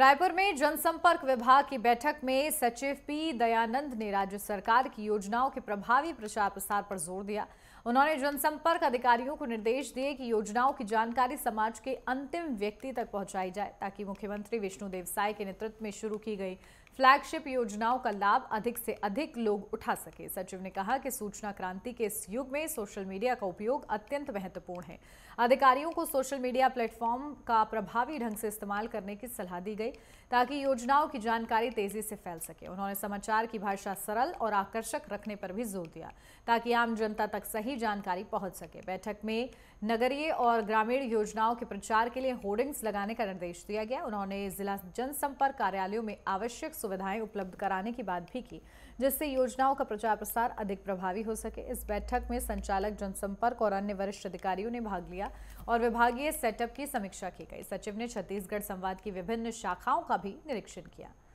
रायपुर में जनसंपर्क विभाग की बैठक में सचिव पी दयानंद ने राज्य सरकार की योजनाओं के प्रभावी प्रचार प्रसार पर जोर दिया उन्होंने जनसंपर्क अधिकारियों को निर्देश दिए कि योजनाओं की जानकारी समाज के अंतिम व्यक्ति तक पहुंचाई जाए ताकि मुख्यमंत्री विष्णुदेव साय के नेतृत्व में शुरू की गई फ्लैगशिप योजनाओं का लाभ अधिक से अधिक लोग उठा सके सचिव ने कहा कि सूचना क्रांति के इस युग में सोशल मीडिया का उपयोग अत्यंत महत्वपूर्ण है अधिकारियों को सोशल मीडिया प्लेटफॉर्म का प्रभावी ढंग से इस्तेमाल करने की सलाह दी गई ताकि योजनाओं की जानकारी तेजी से फैल सके उन्होंने समाचार की भाषा सरल और आकर्षक रखने पर भी जोर दिया ताकि आम जनता तक सही जानकारी पहुंच सके बैठक में नगरीय और ग्रामीण योजनाओं के प्रचार के लिए होर्डिंग्स लगाने का निर्देश दिया गया उन्होंने जिला जनसंपर्क कार्यालयों में आवश्यक सुविधाएं उपलब्ध कराने की बात भी की जिससे योजनाओं का प्रचार प्रसार अधिक प्रभावी हो सके इस बैठक में संचालक जनसंपर्क और अन्य वरिष्ठ अधिकारियों ने भाग लिया और विभागीय सेटअप की समीक्षा की गई सचिव ने छत्तीसगढ़ संवाद की विभिन्न शाखाओं का भी निरीक्षण किया